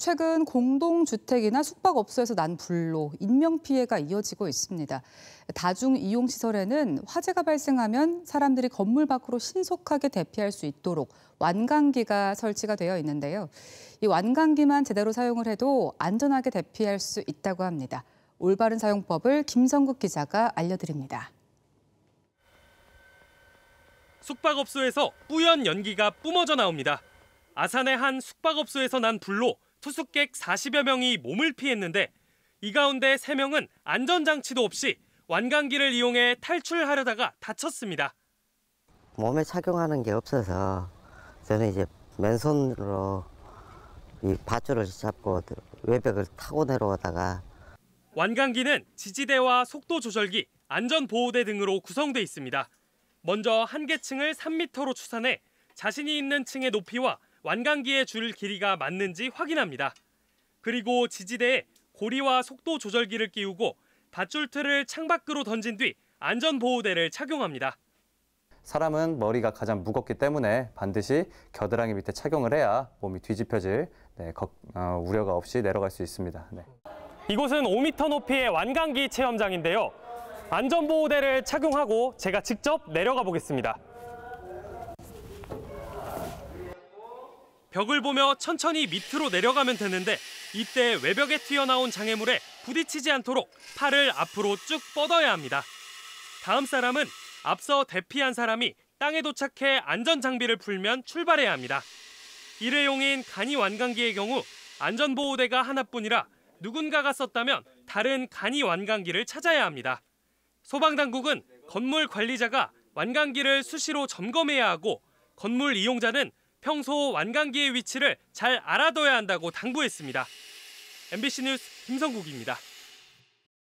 최근 공동주택이나 숙박업소에서 난 불로 인명피해가 이어지고 있습니다. 다중이용시설에는 화재가 발생하면 사람들이 건물 밖으로 신속하게 대피할 수 있도록 완강기가 설치가 되어 있는데요. 이 완강기만 제대로 사용을 해도 안전하게 대피할 수 있다고 합니다. 올바른 사용법을 김성국 기자가 알려드립니다. 숙박업소에서 뿌연 연기가 뿜어져 나옵니다. 아산의 한 숙박업소에서 난 불로 투숙객 40여 명이 몸을 피했는데 이 가운데 3명은 안전장치도 없이 완강기를 이용해 탈출하려다가 다쳤습니다. 몸에 착용하는 게 없어서 저는 이제 맨손으로 이 밧줄을 잡고 외벽을 타고 내려오다가 완강기는 지지대와 속도 조절기, 안전보호대 등으로 구성돼 있습니다. 먼저 한계 층을 3m로 추산해 자신이 있는 층의 높이와 완강기에줄 길이가 맞는지 확인합니다. 그리고 지지대에 고리와 속도 조절기를 끼우고 밧줄틀을 창밖으로 던진 뒤 안전보호대를 착용합니다. 사람은 머리가 가장 무겁기 때문에 반드시 겨드랑이 밑에 착용을 해야 몸이 뒤집혀질 네, 거, 어, 우려가 없이 내려갈 수 있습니다. 네. 이곳은 5m 높이의 완강기 체험장인데요. 안전보호대를 착용하고 제가 직접 내려가 보겠습니다. 벽을 보며 천천히 밑으로 내려가면 되는데 이때 외벽에 튀어나온 장애물에 부딪히지 않도록 팔을 앞으로 쭉 뻗어야 합니다. 다음 사람은 앞서 대피한 사람이 땅에 도착해 안전 장비를 풀면 출발해야 합니다. 일회용인 간이 완강기의 경우 안전보호대가 하나뿐이라 누군가가 썼다면 다른 간이 완강기를 찾아야 합니다. 소방당국은 건물 관리자가 완강기를 수시로 점검해야 하고 건물 이용자는 평소 완강기의 위치를 잘 알아둬야 한다고 당부했습니다. MBC 뉴스 김성국입니다.